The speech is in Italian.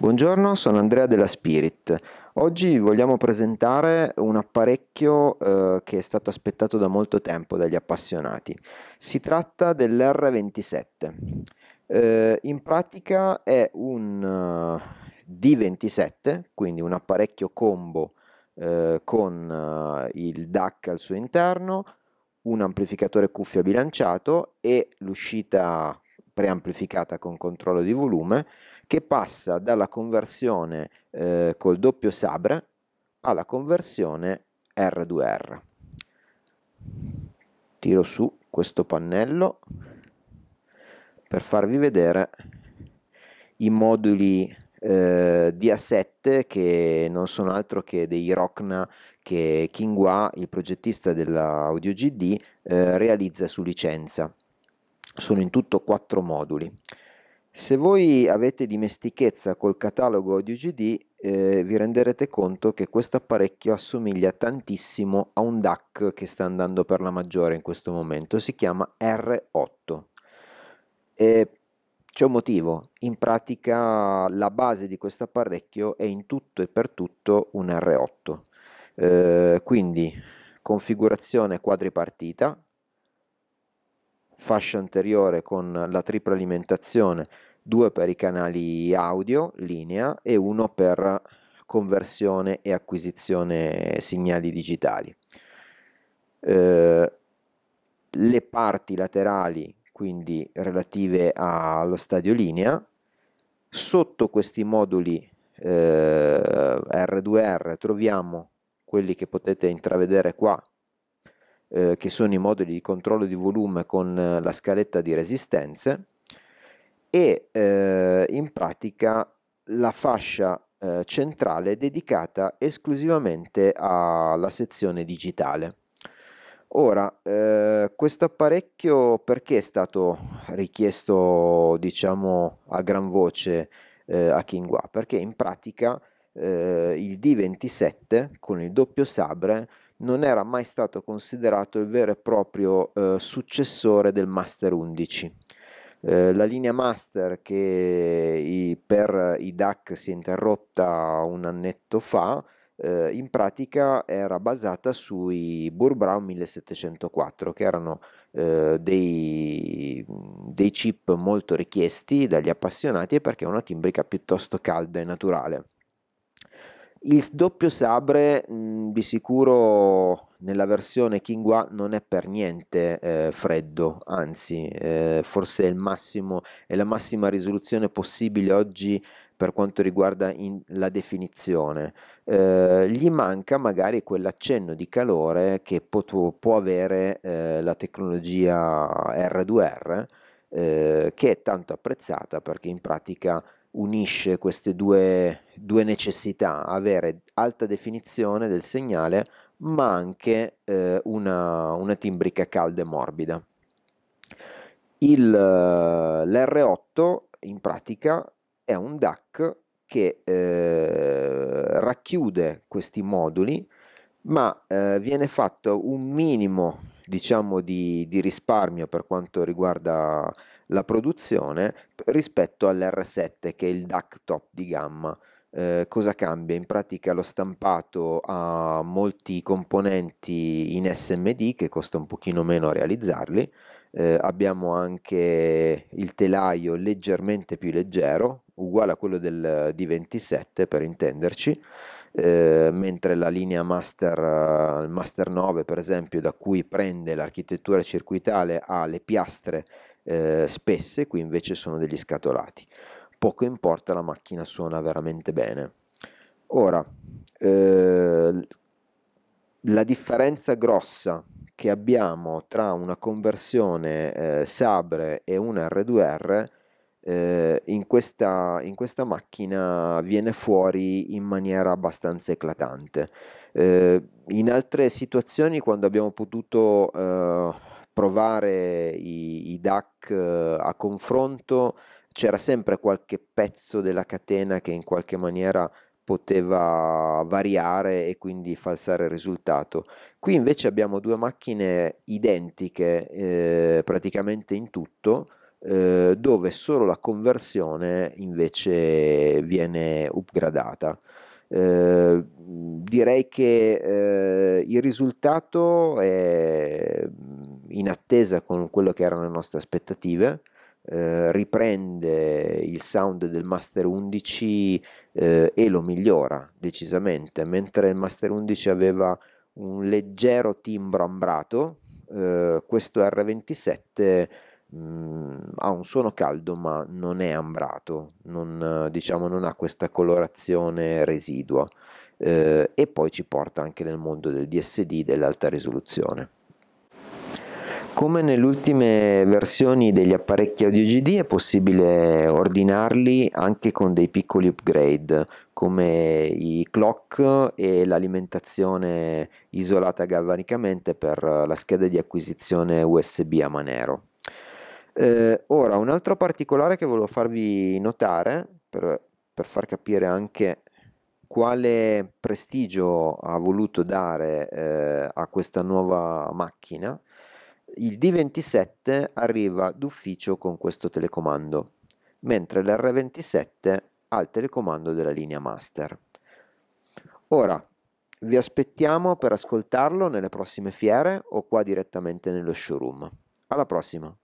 Buongiorno, sono Andrea della Spirit. Oggi vogliamo presentare un apparecchio eh, che è stato aspettato da molto tempo dagli appassionati. Si tratta dell'R27. Eh, in pratica è un uh, eh, D27, quindi un apparecchio combo eh, con uh, il DAC al suo interno, un amplificatore cuffia bilanciato e l'uscita preamplificata con controllo di volume, che passa dalla conversione eh, col doppio sabre alla conversione R2R. Tiro su questo pannello per farvi vedere i moduli eh, DA7 che non sono altro che dei Rokna che Kingwa, il progettista dell'Audio GD, eh, realizza su licenza. Sono in tutto quattro moduli. Se voi avete dimestichezza col catalogo AudioGD eh, vi renderete conto che questo apparecchio assomiglia tantissimo a un DAC che sta andando per la maggiore in questo momento, si chiama R8. E c'è un motivo, in pratica la base di questo apparecchio è in tutto e per tutto un R8, eh, quindi configurazione quadripartita, fascia anteriore con la tripla alimentazione, due per i canali audio, linea e uno per conversione e acquisizione segnali digitali. Eh, le parti laterali, quindi relative allo stadio linea, sotto questi moduli eh, R2R troviamo quelli che potete intravedere qua eh, che sono i moduli di controllo di volume con eh, la scaletta di resistenze e eh, in pratica la fascia eh, centrale dedicata esclusivamente alla sezione digitale. Ora, eh, questo apparecchio perché è stato richiesto, diciamo, a gran voce eh, a Kingwa? Perché in pratica eh, il D27 con il doppio sabre non era mai stato considerato il vero e proprio eh, successore del Master 11. Eh, la linea master che per i DAC si è interrotta un annetto fa, eh, in pratica era basata sui Bohr Brown 1704, che erano eh, dei, dei chip molto richiesti dagli appassionati perché è una timbrica piuttosto calda e naturale. Il doppio sabre mh, mm, di sicuro nella versione Kingwa non è per niente eh, freddo, anzi eh, forse è, massimo, è la massima risoluzione possibile oggi per quanto riguarda in, la definizione. Eh, gli manca magari quell'accenno di calore che pot- può avere eh, la tecnologia R2R, eh, che è tanto apprezzata perché in pratica unisce queste due, due necessità, avere alta definizione del segnale ma anche eh, una, una, timbrica calda e morbida. Il, l'R8 in pratica è un DAC che eh, racchiude questi moduli ma eh, viene fatto un minimo diciamo, di, di risparmio per quanto riguarda la produzione rispetto all'R7 che è il DAC top di gamma. Eh, cosa cambia? In pratica lo stampato ha molti componenti in SMD che costa un pochino meno a realizzarli, eh, abbiamo anche il telaio leggermente più leggero, uguale a quello del D27 per intenderci, eh, mentre la linea master, master, 9 per esempio da cui prende l'architettura circuitale ha le piastre eh, spesse, qui invece sono degli scatolati. Poco importa, la macchina suona veramente bene. Ora, eh, la differenza grossa che abbiamo tra una conversione eh, Sabre e una R2R eh, in, questa, in, questa, macchina viene fuori in maniera abbastanza eclatante. Eh, in altre situazioni, quando abbiamo potuto eh, provare i, i DAC eh, a confronto c'era sempre qualche pezzo della catena che in qualche maniera poteva variare e quindi falsare il risultato. Qui invece abbiamo due macchine identiche eh, praticamente in tutto, eh, dove solo la conversione invece viene upgradata. Eh, direi che eh, il risultato è in attesa con quello che erano le nostre aspettative, eh, riprende il sound del Master 11 eh, e lo migliora decisamente, mentre il Master 11 aveva un leggero timbro ambrato, eh, questo R27 mh, mm, ha un suono caldo ma non è ambrato, non, diciamo, non ha questa colorazione residua eh, e poi ci porta anche nel mondo del DSD dell'alta risoluzione. Come nelle ultime versioni degli apparecchi audio GD è possibile ordinarli anche con dei piccoli upgrade come i clock e l'alimentazione isolata galvanicamente per la scheda di acquisizione USB a Manero. Eh, ora, un altro particolare che volevo farvi notare per, per far capire anche quale prestigio ha voluto dare eh, a questa nuova macchina il D27 arriva d'ufficio con questo telecomando, mentre l'R27 ha il telecomando della linea master. Ora, vi aspettiamo per ascoltarlo nelle prossime fiere o qua direttamente nello showroom. Alla prossima!